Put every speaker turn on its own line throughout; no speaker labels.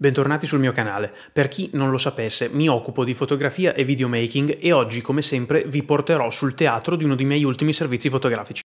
Bentornati sul mio canale. Per chi non lo sapesse, mi occupo di fotografia e videomaking e oggi, come sempre, vi porterò sul teatro di uno dei miei ultimi servizi fotografici.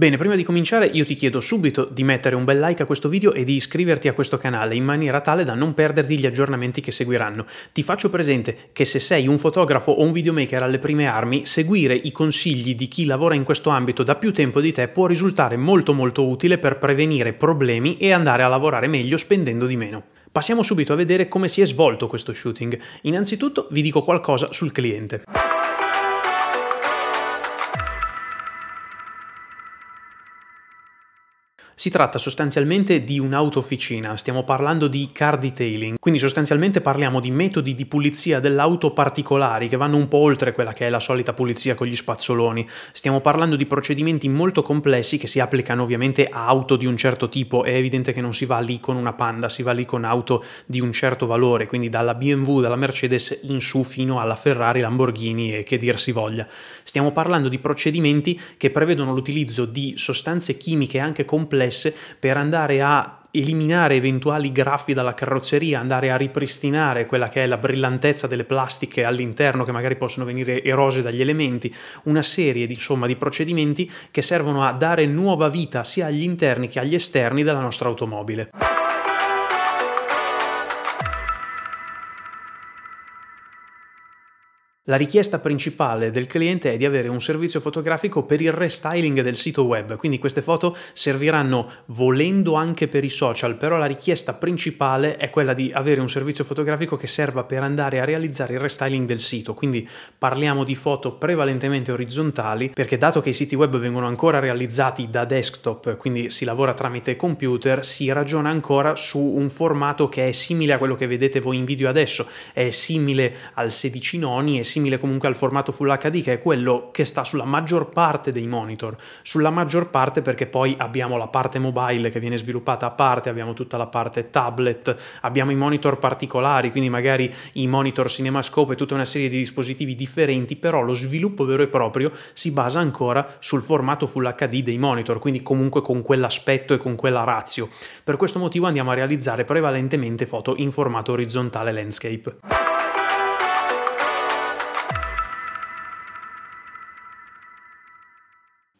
Bene, prima di cominciare io ti chiedo subito di mettere un bel like a questo video e di iscriverti a questo canale in maniera tale da non perderti gli aggiornamenti che seguiranno. Ti faccio presente che se sei un fotografo o un videomaker alle prime armi, seguire i consigli di chi lavora in questo ambito da più tempo di te può risultare molto molto utile per prevenire problemi e andare a lavorare meglio spendendo di meno. Passiamo subito a vedere come si è svolto questo shooting. Innanzitutto vi dico qualcosa sul cliente. Si tratta sostanzialmente di un'autofficina, stiamo parlando di car detailing, quindi sostanzialmente parliamo di metodi di pulizia dell'auto particolari che vanno un po' oltre quella che è la solita pulizia con gli spazzoloni. Stiamo parlando di procedimenti molto complessi che si applicano ovviamente a auto di un certo tipo, è evidente che non si va lì con una Panda, si va lì con auto di un certo valore, quindi dalla BMW, dalla Mercedes in su fino alla Ferrari, Lamborghini e che dir si voglia. Stiamo parlando di procedimenti che prevedono l'utilizzo di sostanze chimiche anche complesse stesse per andare a eliminare eventuali graffi dalla carrozzeria, andare a ripristinare quella che è la brillantezza delle plastiche all'interno che magari possono venire erose dagli elementi, una serie di, insomma, di procedimenti che servono a dare nuova vita sia agli interni che agli esterni della nostra automobile. La richiesta principale del cliente è di avere un servizio fotografico per il restyling del sito web, quindi queste foto serviranno volendo anche per i social, però la richiesta principale è quella di avere un servizio fotografico che serva per andare a realizzare il restyling del sito, quindi parliamo di foto prevalentemente orizzontali, perché dato che i siti web vengono ancora realizzati da desktop, quindi si lavora tramite computer, si ragiona ancora su un formato che è simile a quello che vedete voi in video adesso, è simile al 16 noni, è simile simile comunque al formato Full HD, che è quello che sta sulla maggior parte dei monitor, sulla maggior parte perché poi abbiamo la parte mobile che viene sviluppata a parte, abbiamo tutta la parte tablet, abbiamo i monitor particolari, quindi magari i monitor CinemaScope e tutta una serie di dispositivi differenti, però lo sviluppo vero e proprio si basa ancora sul formato Full HD dei monitor, quindi comunque con quell'aspetto e con quella ratio. Per questo motivo andiamo a realizzare prevalentemente foto in formato orizzontale landscape.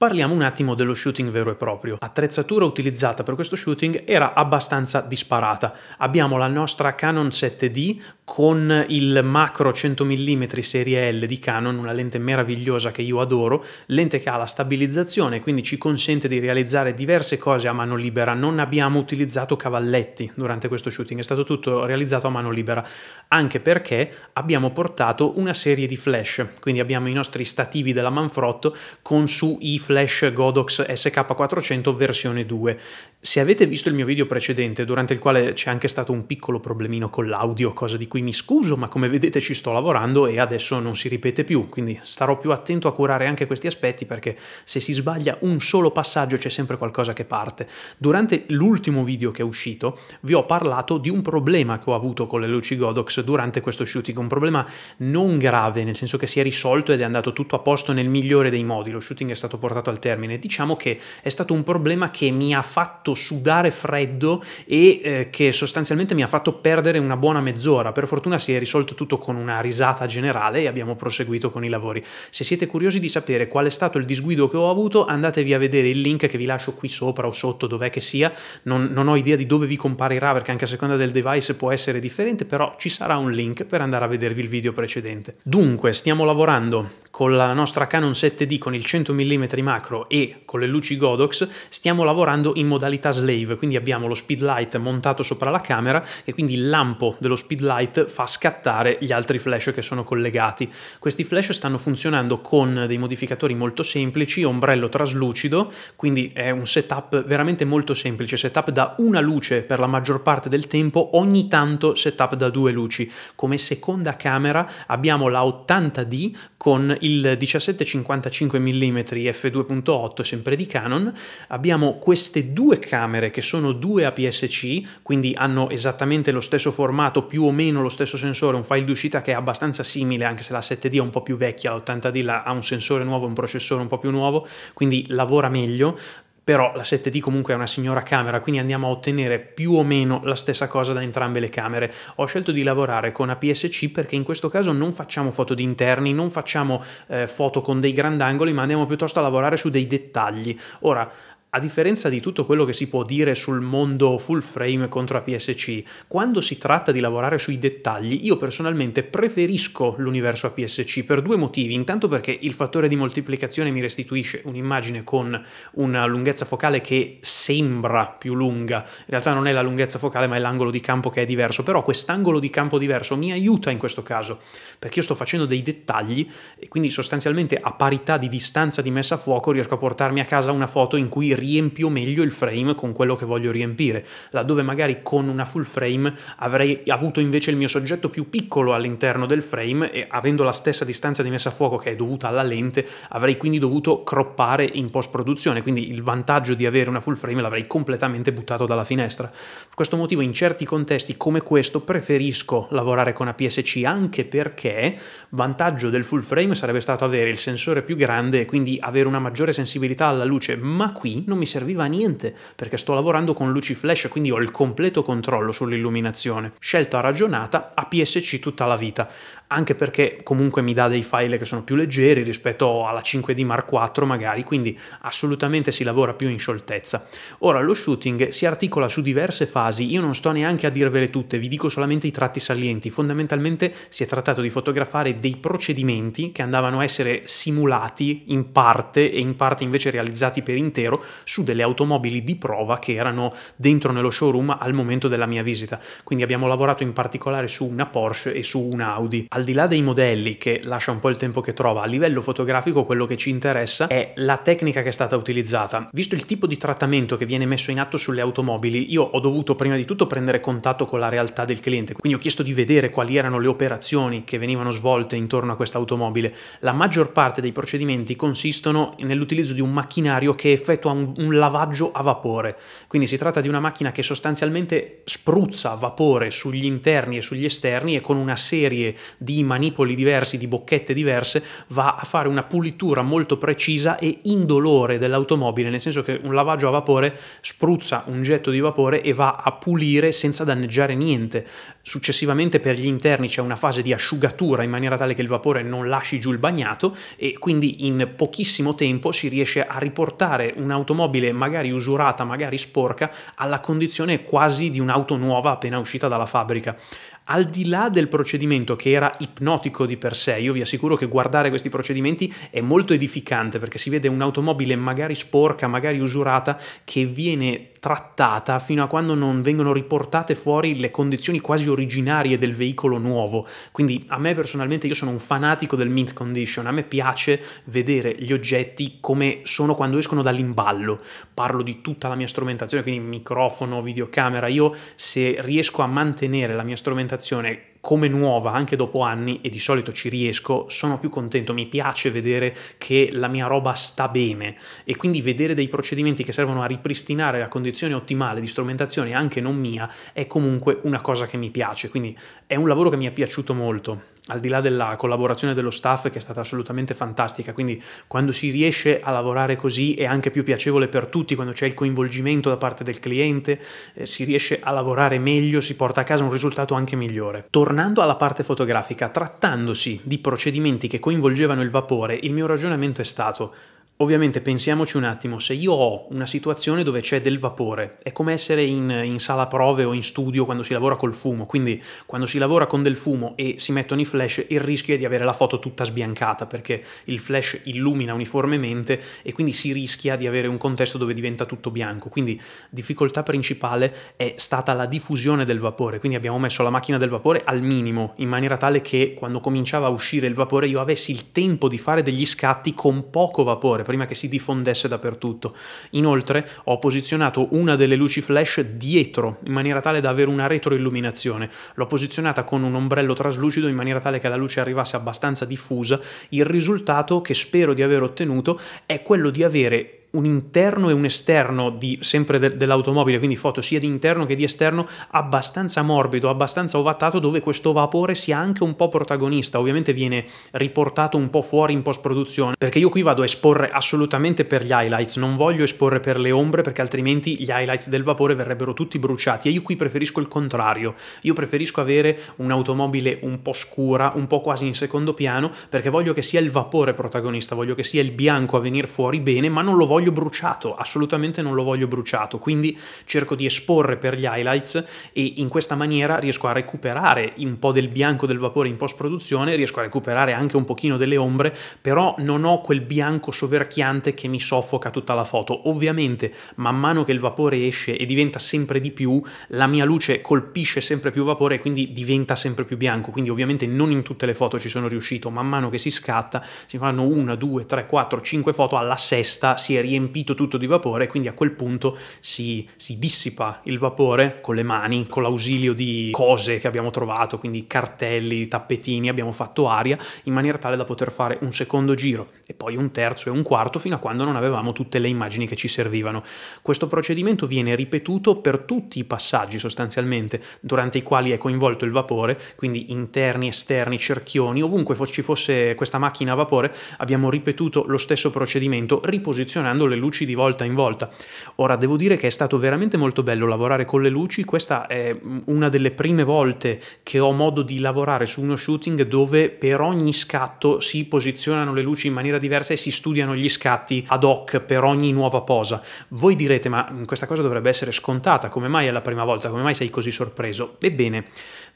Parliamo un attimo dello shooting vero e proprio. L'attrezzatura utilizzata per questo shooting era abbastanza disparata. Abbiamo la nostra Canon 7D con il macro 100 mm serie L di Canon, una lente meravigliosa che io adoro, lente che ha la stabilizzazione, quindi ci consente di realizzare diverse cose a mano libera, non abbiamo utilizzato cavalletti durante questo shooting, è stato tutto realizzato a mano libera, anche perché abbiamo portato una serie di flash, quindi abbiamo i nostri stativi della Manfrotto con su i flash Godox SK400 versione 2. Se avete visto il mio video precedente, durante il quale c'è anche stato un piccolo problemino con l'audio, cosa di cui cui mi scuso, ma come vedete ci sto lavorando e adesso non si ripete più, quindi starò più attento a curare anche questi aspetti perché se si sbaglia un solo passaggio c'è sempre qualcosa che parte. Durante l'ultimo video che è uscito vi ho parlato di un problema che ho avuto con le luci Godox durante questo shooting, un problema non grave, nel senso che si è risolto ed è andato tutto a posto nel migliore dei modi, lo shooting è stato portato al termine. Diciamo che è stato un problema che mi ha fatto sudare freddo e eh, che sostanzialmente mi ha fatto perdere una buona mezz'ora per fortuna si è risolto tutto con una risata generale e abbiamo proseguito con i lavori. Se siete curiosi di sapere qual è stato il disguido che ho avuto, andatevi a vedere il link che vi lascio qui sopra o sotto, dov'è che sia. Non, non ho idea di dove vi comparirà perché anche a seconda del device può essere differente, però ci sarà un link per andare a vedervi il video precedente. Dunque, stiamo lavorando con la nostra Canon 7D con il 100 mm macro e con le luci Godox, stiamo lavorando in modalità slave, quindi abbiamo lo speed light montato sopra la camera e quindi il lampo dello speed light fa scattare gli altri flash che sono collegati. Questi flash stanno funzionando con dei modificatori molto semplici, ombrello traslucido, quindi è un setup veramente molto semplice, setup da una luce per la maggior parte del tempo, ogni tanto setup da due luci. Come seconda camera abbiamo la 80D con il 17-55 mm f2.8 sempre di Canon, abbiamo queste due camere che sono due APS-C, quindi hanno esattamente lo stesso formato più o meno hanno lo stesso sensore, un file d'uscita che è abbastanza simile, anche se la 7D è un po' più vecchia, l80 80D ha un sensore nuovo, un processore un po' più nuovo, quindi lavora meglio, però la 7D comunque è una signora camera, quindi andiamo a ottenere più o meno la stessa cosa da entrambe le camere. Ho scelto di lavorare con APS-C perché in questo caso non facciamo foto di interni, non facciamo eh, foto con dei grandangoli, ma andiamo piuttosto a lavorare su dei dettagli. Ora, a differenza di tutto quello che si può dire sul mondo full frame contro APS-C, quando si tratta di lavorare sui dettagli, io personalmente preferisco l'universo APS-C per due motivi. Intanto perché il fattore di moltiplicazione mi restituisce un'immagine con una lunghezza focale che sembra più lunga. In realtà non è la lunghezza focale, ma è l'angolo di campo che è diverso, però quest'angolo di campo diverso mi aiuta in questo caso, perché io sto facendo dei dettagli e quindi sostanzialmente a parità di distanza di messa a fuoco riesco a portarmi a casa una foto in cui riempio meglio il frame con quello che voglio riempire, laddove magari con una full frame avrei avuto invece il mio soggetto più piccolo all'interno del frame e avendo la stessa distanza di messa a fuoco che è dovuta alla lente, avrei quindi dovuto croppare in post produzione, quindi il vantaggio di avere una full frame l'avrei completamente buttato dalla finestra. Per questo motivo in certi contesti come questo preferisco lavorare con APS-C anche perché vantaggio del full frame sarebbe stato avere il sensore più grande e quindi avere una maggiore sensibilità alla luce, ma qui non mi serviva a niente perché sto lavorando con luci flash, quindi ho il completo controllo sull'illuminazione. Scelta ragionata a PSC tutta la vita, anche perché comunque mi dà dei file che sono più leggeri rispetto alla 5D Mark IV magari, quindi assolutamente si lavora più in scioltezza. Ora lo shooting si articola su diverse fasi, io non sto neanche a dirvele tutte, vi dico solamente i tratti salienti. Fondamentalmente si è trattato di fotografare dei procedimenti che andavano a essere simulati in parte e in parte invece realizzati per intero su delle automobili di prova che erano dentro nello showroom al momento della mia visita. Quindi abbiamo lavorato in particolare su una Porsche e su un Audi. Al di là dei modelli, che lascia un po' il tempo che trova, a livello fotografico quello che ci interessa è la tecnica che è stata utilizzata. Visto il tipo di trattamento che viene messo in atto sulle automobili, io ho dovuto prima di tutto prendere contatto con la realtà del cliente, quindi ho chiesto di vedere quali erano le operazioni che venivano svolte intorno a questa automobile. La maggior parte dei procedimenti consistono nell'utilizzo di un macchinario che effettua un un, lavaggio a vapore. Quindi si tratta di una macchina che sostanzialmente spruzza vapore sugli interni e sugli esterni e con una serie di manipoli diversi, di bocchette diverse, va a fare una pulitura molto precisa e indolore dell'automobile, nel senso che un lavaggio a vapore spruzza un getto di vapore e va a pulire senza danneggiare niente. Successivamente per gli interni c'è una fase di asciugatura in maniera tale che il vapore non lasci giù il bagnato e quindi in pochissimo tempo si riesce a riportare un'automobile un'automobile magari usurata, magari sporca, alla condizione quasi di un'auto nuova appena uscita dalla fabbrica. Al di là del procedimento che era ipnotico di per sé, io vi assicuro che guardare questi procedimenti è molto edificante perché si vede un'automobile magari sporca, magari usurata, che viene trattata fino a quando non vengono riportate fuori le condizioni quasi originarie del veicolo nuovo. Quindi a me personalmente io sono un fanatico del mint condition, a me piace vedere gli oggetti come sono quando escono dall'imballo. Parlo di tutta la mia strumentazione, quindi microfono, videocamera, io se riesco a mantenere la mia strumentazione come nuova anche dopo anni e di solito ci riesco, sono più contento, mi piace vedere che la mia roba sta bene e quindi vedere dei procedimenti che servono a ripristinare la condizione ottimale di strumentazione anche non mia è comunque una cosa che mi piace, quindi è un lavoro che mi è piaciuto molto al di là della collaborazione dello staff che è stata assolutamente fantastica, quindi quando si riesce a lavorare così è anche più piacevole per tutti, quando c'è il coinvolgimento da parte del cliente, eh, si riesce a lavorare meglio, si porta a casa un risultato anche migliore. Tornando alla parte fotografica, trattandosi di procedimenti che coinvolgevano il vapore, il mio ragionamento è stato Ovviamente pensiamoci un attimo, se io ho una situazione dove c'è del vapore, è come essere in, in, sala prove o in studio quando si lavora col fumo, quindi quando si lavora con del fumo e si mettono i flash il rischio è di avere la foto tutta sbiancata perché il flash illumina uniformemente e quindi si rischia di avere un contesto dove diventa tutto bianco, quindi difficoltà principale è stata la diffusione del vapore, quindi abbiamo messo la macchina del vapore al minimo in maniera tale che quando cominciava a uscire il vapore io avessi il tempo di fare degli scatti con poco vapore prima che si diffondesse dappertutto. Inoltre ho posizionato una delle luci flash dietro, in maniera tale da avere una retroilluminazione. L'ho posizionata con un ombrello traslucido in maniera tale che la luce arrivasse abbastanza diffusa. Il risultato che spero di aver ottenuto è quello di avere un interno e un esterno di, sempre de, dell'automobile, quindi foto sia di interno che di esterno, abbastanza morbido, abbastanza ovattato, dove questo vapore sia anche un po' protagonista. Ovviamente viene riportato un po' fuori in post-produzione, perché io qui vado a esporre assolutamente per gli highlights, non voglio esporre per le ombre, perché altrimenti gli highlights del vapore verrebbero tutti bruciati. E io qui preferisco il contrario, io preferisco avere un'automobile un po' scura, un po' quasi in secondo piano, perché voglio che sia il vapore protagonista, voglio che sia il bianco a venire fuori bene, ma non lo voglio voglio bruciato, assolutamente non lo voglio bruciato, quindi cerco di esporre per gli highlights e in questa maniera riesco a recuperare un po' del bianco del vapore in post-produzione, riesco a recuperare anche un pochino delle ombre, però non ho quel bianco soverchiante che mi soffoca tutta la foto. Ovviamente, man mano che il vapore esce e diventa sempre di più, la mia luce colpisce sempre più vapore e quindi diventa sempre più bianco, quindi ovviamente non in tutte le foto ci sono riuscito, man mano che si scatta, si fanno una, due, tre, quattro, cinque foto, alla sesta si è riempito tutto di vapore e quindi a quel punto si, si dissipa il vapore con le mani, con l'ausilio di cose che abbiamo trovato, quindi cartelli, tappetini, abbiamo fatto aria in maniera tale da poter fare un secondo giro e poi un terzo e un quarto fino a quando non avevamo tutte le immagini che ci servivano. Questo procedimento viene ripetuto per tutti i passaggi sostanzialmente durante i quali è coinvolto il vapore, quindi interni, esterni, cerchioni, ovunque ci fosse questa macchina a vapore abbiamo ripetuto lo stesso procedimento riposizionando cambiando le luci di volta in volta. Ora devo dire che è stato veramente molto bello lavorare con le luci, questa è mm, una delle prime volte che ho modo di lavorare su uno shooting dove per ogni scatto si posizionano le luci in maniera diversa e si studiano gli scatti ad hoc per ogni nuova posa. Voi direte ma mm, questa cosa dovrebbe essere scontata, come mai è la prima volta, come mai sei così sorpreso? Ebbene,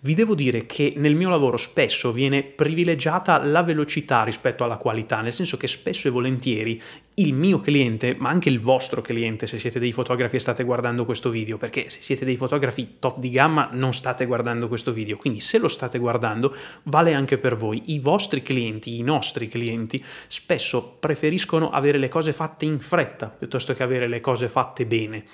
vi devo dire che nel mio lavoro spesso viene privilegiata la velocità rispetto alla qualità, nel senso che spesso e volentieri il mio cliente cliente, ma anche il vostro cliente se siete dei fotografi e state guardando questo video, perché se siete dei fotografi top di gamma non state guardando questo video, quindi se lo state guardando vale anche per voi. I vostri clienti, i nostri clienti, spesso preferiscono avere le cose fatte in fretta piuttosto che avere le cose fatte bene.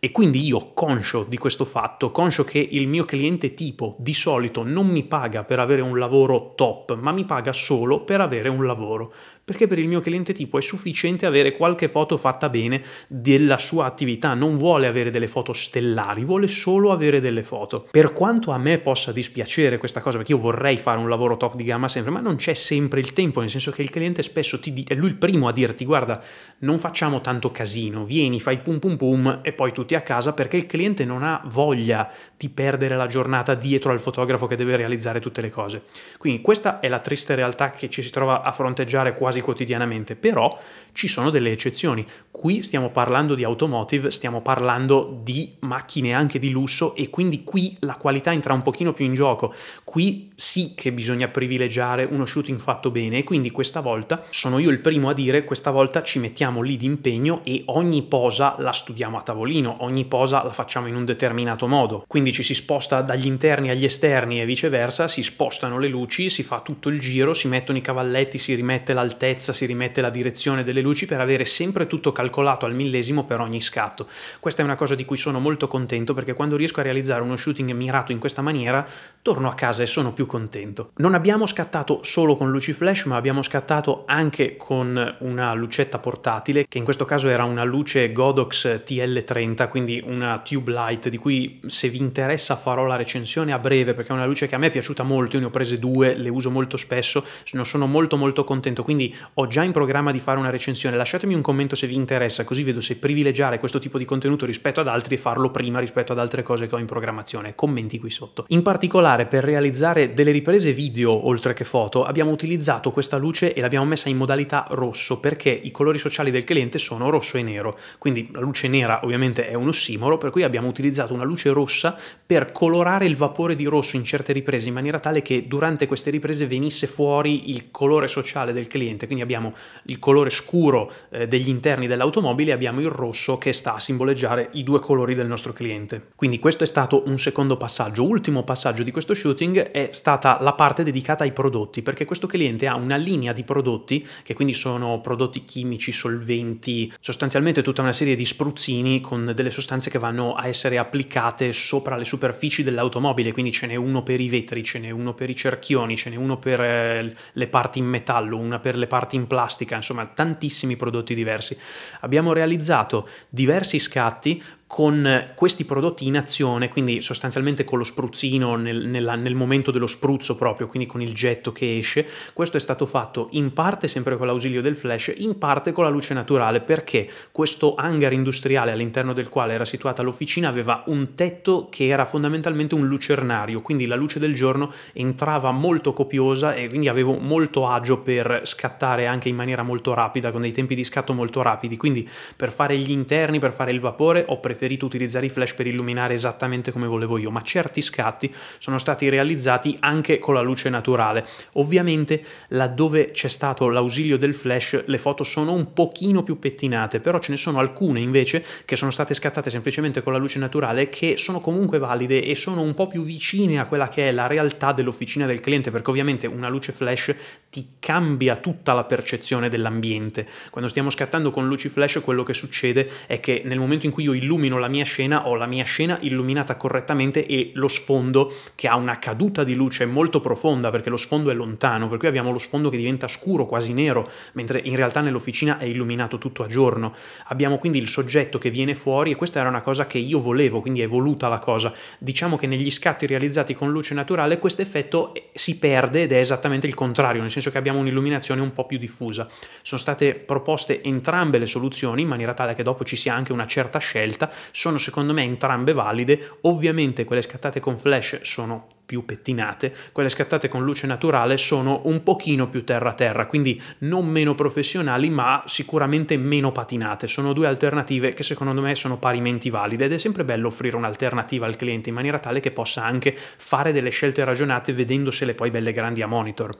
E quindi io, conscio di questo fatto, conscio che il mio cliente tipo di solito non mi paga per avere un lavoro top, ma mi paga solo per avere un lavoro perché per il mio cliente tipo è sufficiente avere qualche foto fatta bene della sua attività, non vuole avere delle foto stellari, vuole solo avere delle foto. Per quanto a me possa dispiacere questa cosa, perché io vorrei fare un lavoro top di gamma sempre, ma non c'è sempre il tempo, nel senso che il cliente spesso ti, è lui il primo a dirti guarda, non facciamo tanto casino, vieni, fai pum pum pum e poi tutti a casa perché il cliente non ha voglia di perdere la giornata dietro al fotografo che deve realizzare tutte le cose. Quindi questa è la triste realtà che ci si trova a fronteggiare quasi quasi quotidianamente, però ci sono delle eccezioni. Qui stiamo parlando di automotive, stiamo parlando di macchine anche di lusso e quindi qui la qualità entra un pochino più in gioco. Qui sì che bisogna privilegiare uno shooting fatto bene e quindi questa volta sono io il primo a dire questa volta ci mettiamo lì d'impegno e ogni posa la studiamo a tavolino, ogni posa la facciamo in un determinato modo. Quindi ci si sposta dagli interni agli esterni e viceversa, si spostano le luci, si fa tutto il giro, si mettono i cavalletti, si rimette l'altezza, si rimette la direzione delle luci luci per avere sempre tutto calcolato al millesimo per ogni scatto. Questa è una cosa di cui sono molto contento perché quando riesco a realizzare uno shooting mirato in questa maniera, torno a casa e sono più contento. Non abbiamo scattato solo con luci flash, ma abbiamo scattato anche con una lucetta portatile, che in questo caso era una luce Godox TL30, quindi una tube light di cui se vi interessa farò la recensione a breve perché è una luce che a me è piaciuta molto, io ne ho prese due, le uso molto spesso, sono molto molto contento, quindi ho già in programma di fare una recensione recensione, lasciatemi un commento se vi interessa, così vedo se privilegiare questo tipo di contenuto rispetto ad altri e farlo prima rispetto ad altre cose che ho in programmazione. Commenti qui sotto. In particolare per realizzare delle riprese video oltre che foto abbiamo utilizzato questa luce e l'abbiamo messa in modalità rosso perché i colori sociali del cliente sono rosso e nero, quindi la luce nera ovviamente è un ossimoro, per cui abbiamo utilizzato una luce rossa per colorare il vapore di rosso in certe riprese in maniera tale che durante queste riprese venisse fuori il colore sociale del cliente, quindi abbiamo il colore scuro scuro eh, degli interni dell'automobile abbiamo il rosso che sta a simboleggiare i due colori del nostro cliente. Quindi questo è stato un secondo passaggio. Ultimo passaggio di questo shooting è stata la parte dedicata ai prodotti, perché questo cliente ha una linea di prodotti che quindi sono prodotti chimici, solventi, sostanzialmente tutta una serie di spruzzini con delle sostanze che vanno a essere applicate sopra le superfici dell'automobile, quindi ce n'è uno per i vetri, ce n'è uno per i cerchioni, ce n'è uno per eh, le parti in metallo, una per le parti in plastica, insomma tantissime tantissimi prodotti diversi. Abbiamo realizzato diversi scatti con questi prodotti in azione, quindi sostanzialmente con lo spruzzino nel, nella, nel, momento dello spruzzo proprio, quindi con il getto che esce, questo è stato fatto in parte sempre con l'ausilio del flash, in parte con la luce naturale, perché questo hangar industriale all'interno del quale era situata l'officina aveva un tetto che era fondamentalmente un lucernario, quindi la luce del giorno entrava molto copiosa e quindi avevo molto agio per scattare anche in maniera molto rapida, con dei tempi di scatto molto rapidi, quindi per fare gli interni, per fare il vapore ho preferito preferito utilizzare i flash per illuminare esattamente come volevo io, ma certi scatti sono stati realizzati anche con la luce naturale. Ovviamente laddove c'è stato l'ausilio del flash le foto sono un pochino più pettinate, però ce ne sono alcune invece che sono state scattate semplicemente con la luce naturale che sono comunque valide e sono un po' più vicine a quella che è la realtà dell'officina del cliente, perché ovviamente una luce flash ti cambia tutta la percezione dell'ambiente. Quando stiamo scattando con luci flash quello che succede è che nel momento in cui io illumino illumino la mia scena, ho la mia scena illuminata correttamente e lo sfondo che ha una caduta di luce molto profonda perché lo sfondo è lontano, per cui abbiamo lo sfondo che diventa scuro, quasi nero, mentre in realtà nell'officina è illuminato tutto a giorno. Abbiamo quindi il soggetto che viene fuori e questa era una cosa che io volevo, quindi è voluta la cosa. Diciamo che negli scatti realizzati con luce naturale questo effetto eh, si perde ed è esattamente il contrario, nel senso che abbiamo un'illuminazione un po' più diffusa. Sono state proposte entrambe le soluzioni in maniera tale che dopo ci sia anche una certa scelta sono secondo me entrambe valide, ovviamente quelle scattate con flash sono più pettinate, quelle scattate con luce naturale sono un pochino più terra-terra, quindi non meno professionali ma sicuramente meno patinate, sono due alternative che secondo me sono parimenti valide ed è sempre bello offrire un'alternativa al cliente in maniera tale che possa anche fare delle scelte ragionate vedendosele poi belle grandi a monitor.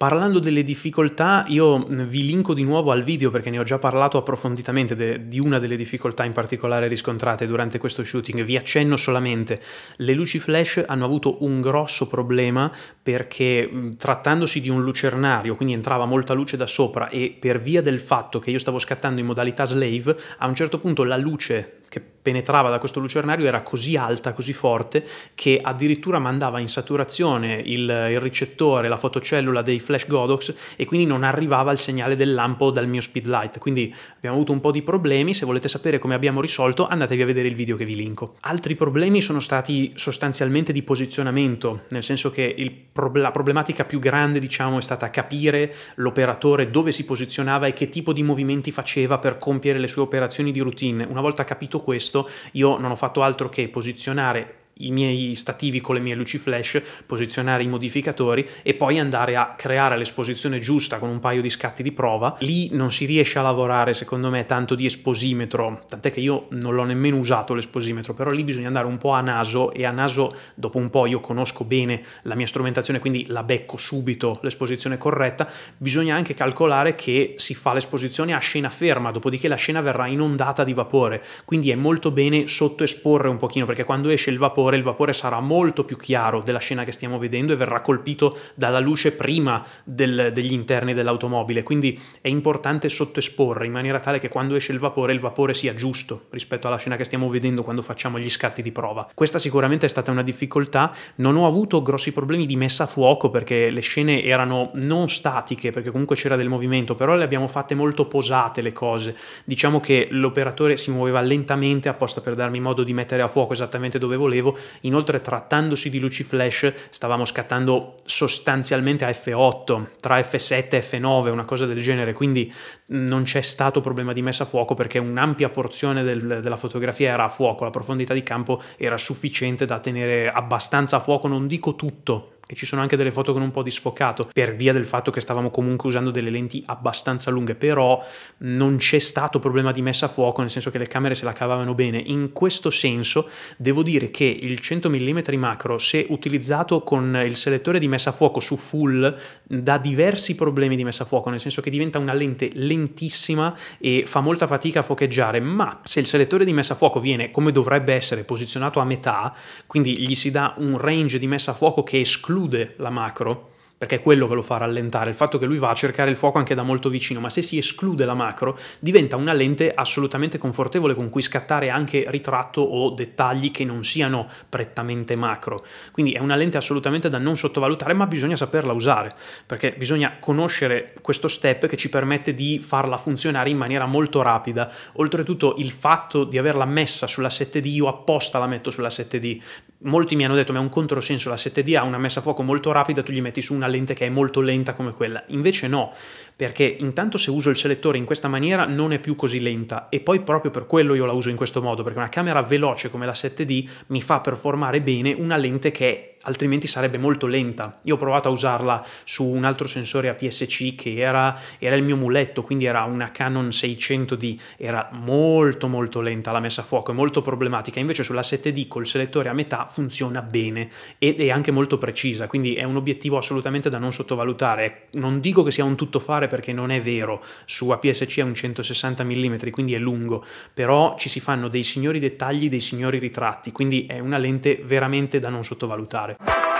Parlando delle difficoltà, io vi linko di nuovo al video perché ne ho già parlato approfonditamente de- di una delle difficoltà in particolare riscontrate durante questo shooting. Vi accenno solamente, le luci flash hanno avuto un grosso problema perché trattandosi di un lucernario, quindi entrava molta luce da sopra e per via del fatto che io stavo scattando in modalità slave, a un certo punto la luce che penetrava da questo lucernario era così alta, così forte, che addirittura mandava in saturazione il, il ricettore, la fotocellula dei flash Godox e quindi non arrivava il segnale del lampo dal mio speed light. Quindi abbiamo avuto un po' di problemi, se volete sapere come abbiamo risolto andatevi a vedere il video che vi linko. Altri problemi sono stati sostanzialmente di posizionamento, nel senso che il, la problematica più grande diciamo è stata capire l'operatore dove si posizionava e che tipo di movimenti faceva per compiere le sue operazioni di routine. Una volta capito questo io non ho fatto altro che posizionare i miei stativi con le mie luci flash, posizionare i modificatori e poi andare a creare l'esposizione giusta con un paio di scatti di prova. Lì non si riesce a lavorare secondo me tanto di esposimetro, tant'è che io non l'ho nemmeno usato l'esposimetro, però lì bisogna andare un po' a naso e a naso dopo un po' io conosco bene la mia strumentazione, quindi la becco subito l'esposizione corretta. Bisogna anche calcolare che si fa l'esposizione a scena ferma, dopodiché la scena verrà inondata di vapore, quindi è molto bene sottoesporre un pochino perché quando esce il vapore vapore, il vapore sarà molto più chiaro della scena che stiamo vedendo e verrà colpito dalla luce prima del, degli interni dell'automobile, quindi è importante sottoesporre in maniera tale che quando esce il vapore il vapore sia giusto rispetto alla scena che stiamo vedendo quando facciamo gli scatti di prova. Questa sicuramente è stata una difficoltà, non ho avuto grossi problemi di messa a fuoco perché le scene erano non statiche, perché comunque c'era del movimento, però le abbiamo fatte molto posate le cose. Diciamo che l'operatore si muoveva lentamente apposta per darmi modo di mettere a fuoco esattamente dove volevo Inoltre, trattandosi di luci flash, stavamo scattando sostanzialmente a F8, tra F7 e F9, una cosa del genere, quindi mm, non c'è stato problema di messa a fuoco perché un'ampia porzione del, della fotografia era a fuoco, la profondità di campo era sufficiente da tenere abbastanza a fuoco, non dico tutto, e ci sono anche delle foto con un po' di sfocato per via del fatto che stavamo comunque usando delle lenti abbastanza lunghe, però non c'è stato problema di messa a fuoco, nel senso che le camere se la cavavano bene. In questo senso devo dire che il 100 mm macro, se utilizzato con il selettore di messa a fuoco su full, dà diversi problemi di messa a fuoco, nel senso che diventa una lente lentissima e fa molta fatica a focheggiare, ma se il selettore di messa a fuoco viene come dovrebbe essere posizionato a metà, quindi gli si dà un range di messa a fuoco che esclude esclude la macro, perché è quello che lo fa rallentare, il fatto che lui va a cercare il fuoco anche da molto vicino, ma se si esclude la macro diventa una lente assolutamente confortevole con cui scattare anche ritratto o dettagli che non siano prettamente macro. Quindi è una lente assolutamente da non sottovalutare, ma bisogna saperla usare, perché bisogna conoscere questo step che ci permette di farla funzionare in maniera molto rapida. Oltretutto il fatto di averla messa sulla 7D, io apposta la metto sulla 7D, molti mi hanno detto ma è un controsenso la 7D ha una messa a fuoco molto rapida tu gli metti su una lente che è molto lenta come quella invece no perché intanto se uso il selettore in questa maniera non è più così lenta e poi proprio per quello io la uso in questo modo perché una camera veloce come la 7D mi fa performare bene una lente che è altrimenti sarebbe molto lenta. Io ho provato a usarla su un altro sensore APS-C che era, era il mio muletto, quindi era una Canon 600D, era molto molto lenta la messa a fuoco, è molto problematica, invece sulla 7D col selettore a metà funziona bene ed è anche molto precisa, quindi è un obiettivo assolutamente da non sottovalutare. Non dico che sia un tuttofare perché non è vero, su APS-C è un 160 mm, quindi è lungo, però ci si fanno dei signori dettagli, dei signori ritratti, quindi è una lente veramente da non sottovalutare. about it.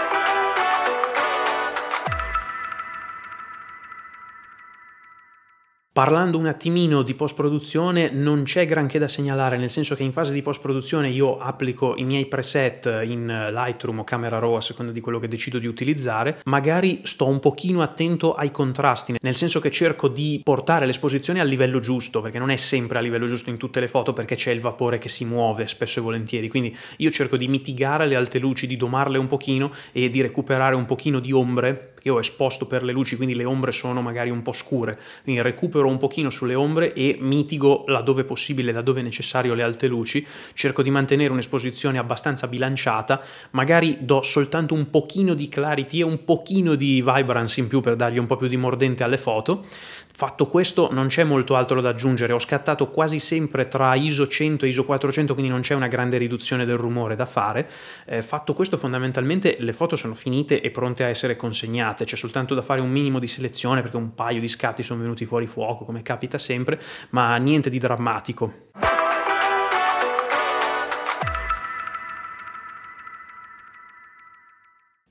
Parlando un attimino di post-produzione, non c'è granché da segnalare, nel senso che in fase di post-produzione io applico i miei preset in Lightroom o Camera Raw a seconda di quello che decido di utilizzare, magari sto un pochino attento ai contrasti, nel senso che cerco di portare l'esposizione al livello giusto, perché non è sempre a livello giusto in tutte le foto perché c'è il vapore che si muove spesso e volentieri, quindi io cerco di mitigare le alte luci, di domarle un pochino e di recuperare un pochino di ombre perché ho esposto per le luci, quindi le ombre sono magari un po' scure, quindi recupero un pochino sulle ombre e mitigo laddove possibile, laddove necessario le alte luci, cerco di mantenere un'esposizione abbastanza bilanciata, magari do soltanto un pochino di clarity e un pochino di vibrance in più per dargli un po' più di mordente alle foto, Fatto questo non c'è molto altro da aggiungere, ho scattato quasi sempre tra ISO 100 e ISO 400 quindi non c'è una grande riduzione del rumore da fare, eh, fatto questo fondamentalmente le foto sono finite e pronte a essere consegnate, c'è soltanto da fare un minimo di selezione perché un paio di scatti sono venuti fuori fuoco come capita sempre, ma niente di drammatico.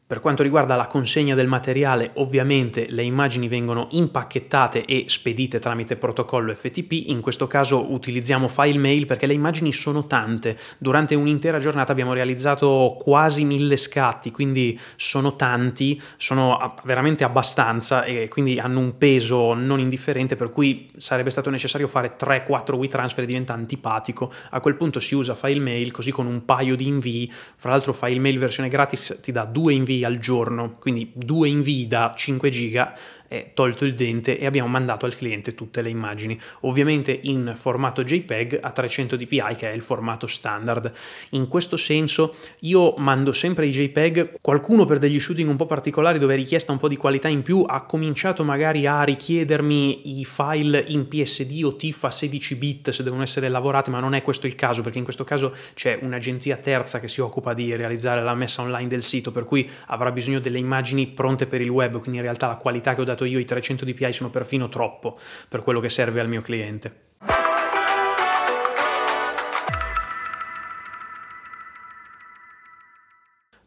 Per quanto riguarda la consegna del materiale, ovviamente le immagini vengono impacchettate e spedite tramite protocollo FTP, in questo caso utilizziamo file mail perché le immagini sono tante, durante un'intera giornata abbiamo realizzato quasi mille scatti, quindi sono tanti, sono veramente abbastanza e quindi hanno un peso non indifferente per cui sarebbe stato necessario fare 3-4 WeTransfer e diventa antipatico, a quel punto si usa file mail così con un paio di invii, fra l'altro file mail versione gratis ti dà due invii al giorno, quindi 2 in vita, 5 giga eh, tolto il dente e abbiamo mandato al cliente tutte le immagini, ovviamente in formato JPEG a 300 dpi che è il formato standard. In questo senso io mando sempre i JPEG, qualcuno per degli shooting un po' particolari dove è richiesta un po' di qualità in più ha cominciato magari a richiedermi i file in PSD o TIFF a 16 bit se devono essere lavorati, ma non è questo il caso perché in questo caso c'è un'agenzia terza che si occupa di realizzare la messa online del sito, per cui avrà bisogno delle immagini pronte per il web, quindi in realtà la qualità che ho dato calcolato io, i 300 dpi sono perfino troppo per quello che serve al mio cliente.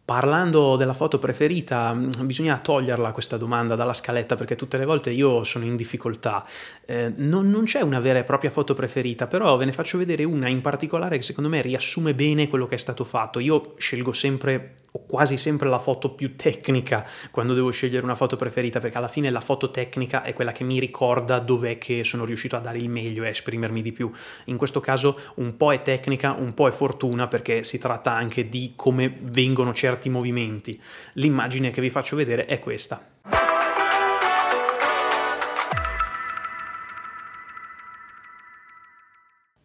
Parlando della foto preferita, mm, bisogna toglierla questa domanda dalla scaletta perché tutte le volte io sono in difficoltà. Eh, non, non c'è una vera e propria foto preferita, però ve ne faccio vedere una in particolare che secondo me riassume bene quello che è stato fatto. Io scelgo sempre ho quasi sempre la foto più tecnica quando devo scegliere una foto preferita, perché alla fine la foto tecnica è quella che mi ricorda dov'è che sono riuscito a dare il meglio e esprimermi di più. In questo caso un po' è tecnica, un po' è fortuna, perché si tratta anche di come vengono certi movimenti. L'immagine che vi faccio vedere è questa.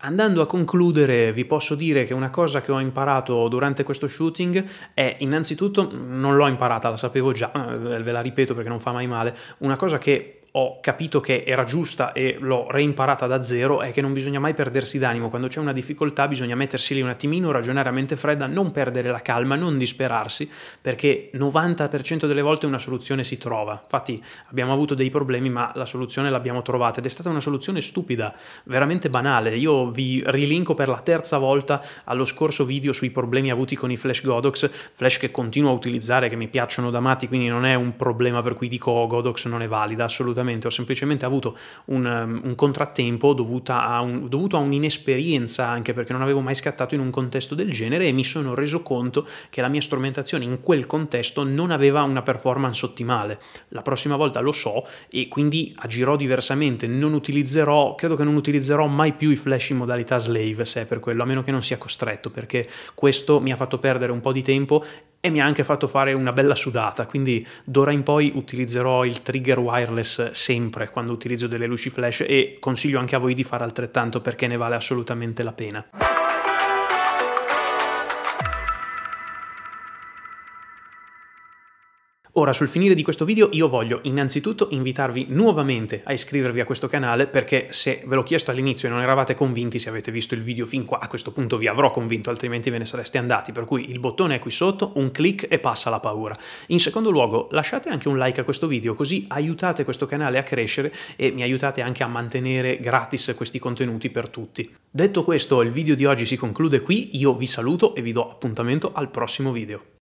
Andando a concludere vi posso dire che una cosa che ho imparato durante questo shooting è innanzitutto, non l'ho imparata, la sapevo già, eh, ve la ripeto perché non fa mai male, una cosa che ho capito che era giusta e l'ho reimparata da zero è che non bisogna mai perdersi d'animo, quando c'è una difficoltà bisogna mettersi lì un attimino, ragionare a mente fredda, non perdere la calma, non disperarsi, perché 90% delle volte una soluzione si trova. Infatti abbiamo avuto dei problemi ma la soluzione l'abbiamo trovata ed è stata una soluzione stupida, veramente banale. Io vi rilinco per la terza volta allo scorso video sui problemi avuti con i Flash Godox, Flash che continuo a utilizzare, che mi piacciono da matti, quindi non è un problema per cui dico oh, Godox non è valida, assolutamente assolutamente, ho semplicemente avuto un, um, un contrattempo dovuto a, un, dovuto a un'inesperienza anche perché non avevo mai scattato in un contesto del genere e mi sono reso conto che la mia strumentazione in quel contesto non aveva una performance ottimale. La prossima volta lo so e quindi agirò diversamente, non utilizzerò, credo che non utilizzerò mai più i flash in modalità slave se è per quello, a meno che non sia costretto perché questo mi ha fatto perdere un po' di tempo e mi ha anche fatto fare una bella sudata, quindi d'ora in poi utilizzerò il trigger wireless sempre quando utilizzo delle luci flash e consiglio anche a voi di fare altrettanto perché ne vale assolutamente la pena. Ora sul finire di questo video io voglio innanzitutto invitarvi nuovamente a iscrivervi a questo canale perché se ve l'ho chiesto all'inizio e non eravate convinti, se avete visto il video fin qua, a questo punto vi avrò convinto, altrimenti ve ne sareste andati, per cui il bottone è qui sotto, un clic e passa la paura. In secondo luogo lasciate anche un like a questo video così aiutate questo canale a crescere e mi aiutate anche a mantenere gratis questi contenuti per tutti. Detto questo il video di oggi si conclude qui, io vi saluto e vi do appuntamento al prossimo video.